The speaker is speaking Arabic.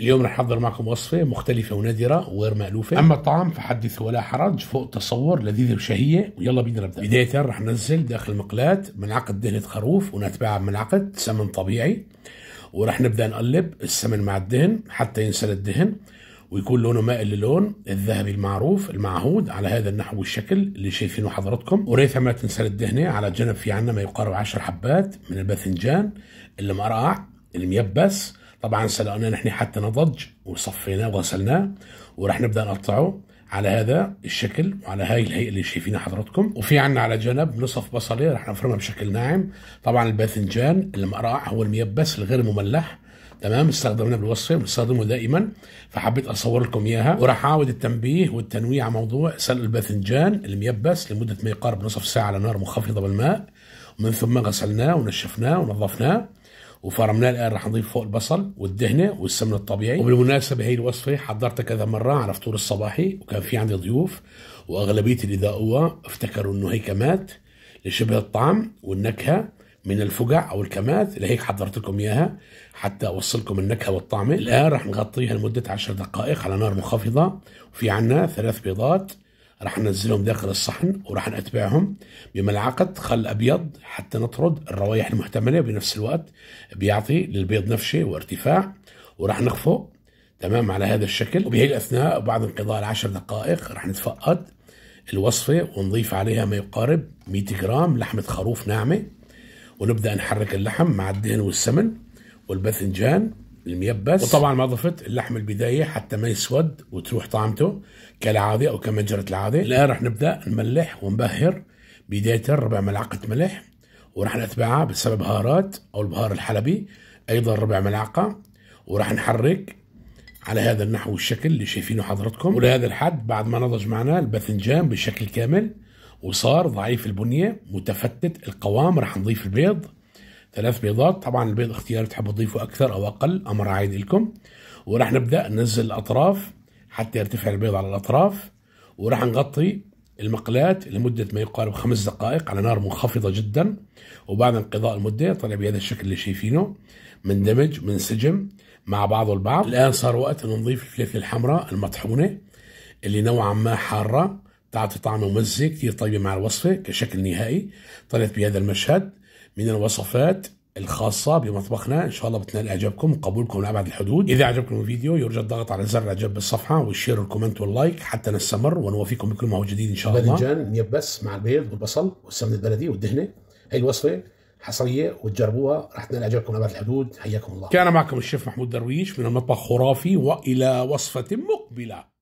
اليوم رح احضر معكم وصفة مختلفة ونادرة وغير مألوفة، أما الطعام فحدث ولا حرج فوق تصور لذيذة وشهية ويلا بينا نبدأ. بداية رح ننزل داخل المقلاة ملعقة دهنة خروف ونتبعها بملعقة سمن طبيعي ورح نبدأ نقلب السمن مع الدهن حتى ينسل الدهن ويكون لونه مائل للون الذهبي المعروف المعهود على هذا النحو والشكل اللي شايفينه حضراتكم وريثها ما تنسى الدهنة على جنب في عنا ما يقارب 10 حبات من الباذنجان المرقع الميبس طبعا سلقناه نحن حتى نضج وصفيناه وغسلناه وراح نبدا نقطعه على هذا الشكل وعلى هاي الهيئه اللي شايفينها حضراتكم وفي عنا على جنب نصف بصله رح نفرمها بشكل ناعم طبعا الباذنجان المقرع هو الميبس الغير مملح تمام استخدمنا بالوصفه بنستخدمه دائما فحبيت اصور لكم اياها وراح اعاود التنبيه والتنويه على موضوع سلق الباذنجان الميبس لمده ما يقارب نصف ساعه على نار منخفضه بالماء ومن ثم غسلناه ونشفناه ونظفناه وفرمناه الان راح نضيف فوق البصل والدهنه والسمن الطبيعي وبالمناسبه هي الوصفه حضرتها كذا مره على فطور الصباحي وكان في عندي ضيوف واغلبيه اللي ذاقوها افتكروا انه هي كمات لشبه الطعم والنكهه من الفقع او الكمات لهيك حضرت لكم اياها حتى اوصلكم النكهه والطعمه الان راح نغطيها لمده 10 دقائق على نار منخفضه وفي عنا ثلاث بيضات راح ننزلهم داخل الصحن وراح نتبعهم بملعقة خل أبيض حتى نطرد الروائح المحتملة بنفس الوقت بيعطي للبيض نفشه وارتفاع وراح نخفق تمام على هذا الشكل وبهي الأثناء بعد انقضاء العشر دقائق راح نتفقد الوصفة ونضيف عليها ما يقارب 100 جرام لحمة خروف ناعمة ونبدأ نحرك اللحم مع الدهن والسمن والباذنجان الميبس وطبعا ما ضفت اللحم البدايه حتى ما يسود وتروح طعمته كالعاده او كمجره العاده الان رح نبدا نملح ونبهر بدايه ربع ملعقه ملح وراح نتبعها بسبع بهارات او البهار الحلبي ايضا ربع ملعقه وراح نحرك على هذا النحو والشكل اللي شايفينه حضراتكم ولهذا الحد بعد ما نضج معنا الباذنجان بشكل كامل وصار ضعيف البنيه متفتت القوام راح نضيف البيض ثلاث بيضات طبعا البيض اختيار تحبوا تضيفوا اكثر او اقل امر عايد لكم وراح نبدا ننزل الاطراف حتى يرتفع البيض على الاطراف وراح نغطي المقلات لمدة ما يقارب خمس دقائق على نار منخفضة جدا وبعد انقضاء المدة طلع بهذا الشكل اللي شايفينه مندمج منسجم مع بعضه البعض الآن صار وقت أن نضيف الفلفل الحمراء المطحونة اللي نوعا ما حارة تعطي طعم ومزه كثير طيبة مع الوصفة كشكل نهائي طلعت بهذا المشهد من الوصفات الخاصة بمطبخنا إن شاء الله بتنال إعجابكم وقبولكم لأبعد الحدود إذا أعجبكم الفيديو يرجى الضغط على زر الإعجاب بالصفحة والشير والكومنت واللايك حتى نستمر ونوافيكم بكل ما هو جديد إن شاء الله باذنجان ميبس مع البيض والبصل والسمن البلدي والدهنة هي الوصفة حصريه وتجربوها راح تنال اعجابكم لأبعد الحدود حياكم الله كان معكم الشيف محمود درويش من المطبخ خرافي والى وصفه مقبله